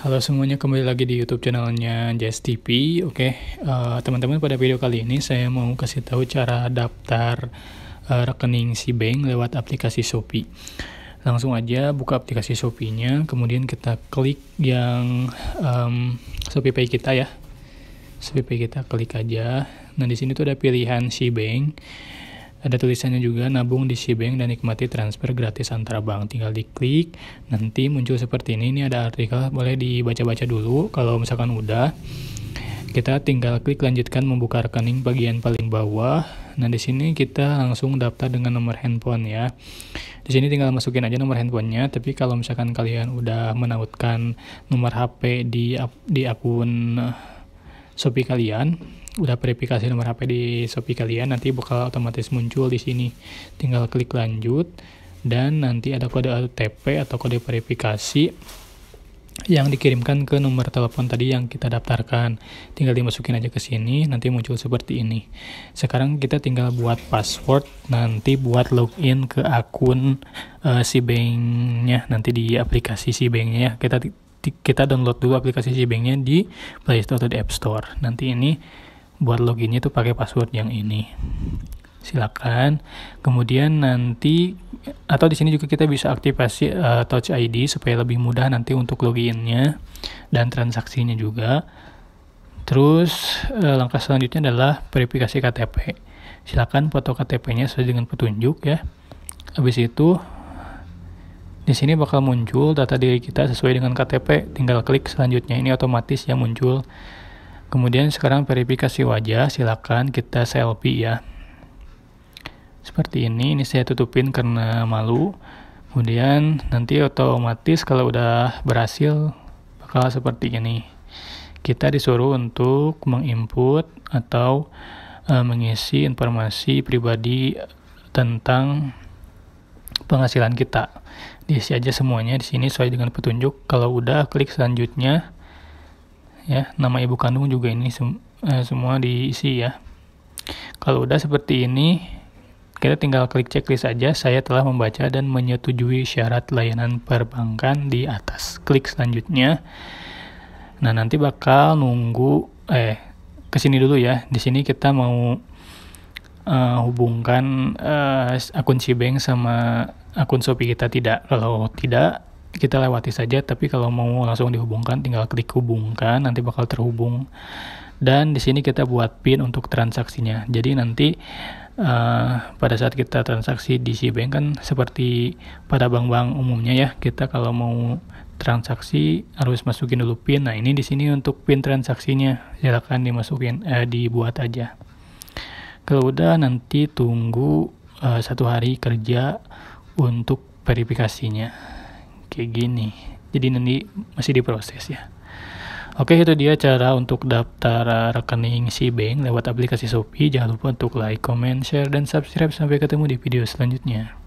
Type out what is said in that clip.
Halo semuanya, kembali lagi di YouTube channelnya JSTP. Oke, okay. uh, eh, teman-teman pada video kali ini saya mau kasih tahu cara daftar uh, rekening si bank lewat aplikasi Shopee. Langsung aja buka aplikasi Shopee-nya, kemudian kita klik yang um, Shopee Pay kita ya. Shopee Pay kita klik aja. Nah di sini tuh ada pilihan si bank ada tulisannya juga nabung di Shibeng dan nikmati transfer gratis antara bank. Tinggal diklik, nanti muncul seperti ini. Ini ada artikel, boleh dibaca-baca dulu. Kalau misalkan udah, kita tinggal klik lanjutkan membuka rekening bagian paling bawah. Nah, di sini kita langsung daftar dengan nomor handphone ya. Di sini tinggal masukin aja nomor handphonenya, tapi kalau misalkan kalian udah menautkan nomor HP di di akun eh, Shopee kalian, udah verifikasi nomor HP di Shopee kalian nanti bakal otomatis muncul di sini. Tinggal klik lanjut dan nanti ada kode OTP atau kode verifikasi yang dikirimkan ke nomor telepon tadi yang kita daftarkan. Tinggal dimasukin aja ke sini, nanti muncul seperti ini. Sekarang kita tinggal buat password, nanti buat login ke akun uh, si banknya, nanti di aplikasi si banknya. ya Kita kita download dulu aplikasi si banknya di Play Store atau di App Store. Nanti ini buat loginnya itu pakai password yang ini silakan kemudian nanti atau di sini juga kita bisa aktifasi uh, eh, touch ID supaya lebih mudah nanti untuk loginnya dan transaksinya juga terus uh, langkah selanjutnya adalah verifikasi KTP silakan foto KTP-nya sesuai dengan petunjuk ya habis itu di sini bakal muncul data diri kita sesuai dengan KTP tinggal klik selanjutnya ini otomatis yang muncul Kemudian sekarang verifikasi wajah, silakan kita selfie ya. Seperti ini, ini saya tutupin karena malu. Kemudian nanti otomatis kalau udah berhasil bakal seperti ini. Kita disuruh untuk menginput atau e, mengisi informasi pribadi tentang penghasilan kita. Diisi aja semuanya di sini sesuai dengan petunjuk. Kalau udah klik selanjutnya ya nama ibu kandung juga ini sem eh, semua diisi ya kalau udah seperti ini kita tinggal klik checklist aja saya telah membaca dan menyetujui syarat layanan perbankan di atas klik selanjutnya nah nanti bakal nunggu eh kesini dulu ya di sini kita mau uh, hubungkan uh, akun Cibank sama akun Shopee kita tidak kalau tidak kita lewati saja tapi kalau mau langsung dihubungkan tinggal klik hubungkan nanti bakal terhubung dan di sini kita buat pin untuk transaksinya jadi nanti uh, pada saat kita transaksi di si bank kan seperti pada bank-bank umumnya ya kita kalau mau transaksi harus masukin dulu pin nah ini di sini untuk pin transaksinya silakan dimasukin eh, dibuat aja kalau udah nanti tunggu uh, satu hari kerja untuk verifikasinya kayak gini. Jadi nanti masih diproses ya. Oke, itu dia cara untuk daftar rekening si Bank lewat aplikasi Shopee. Jangan lupa untuk like, comment, share, dan subscribe. Sampai ketemu di video selanjutnya.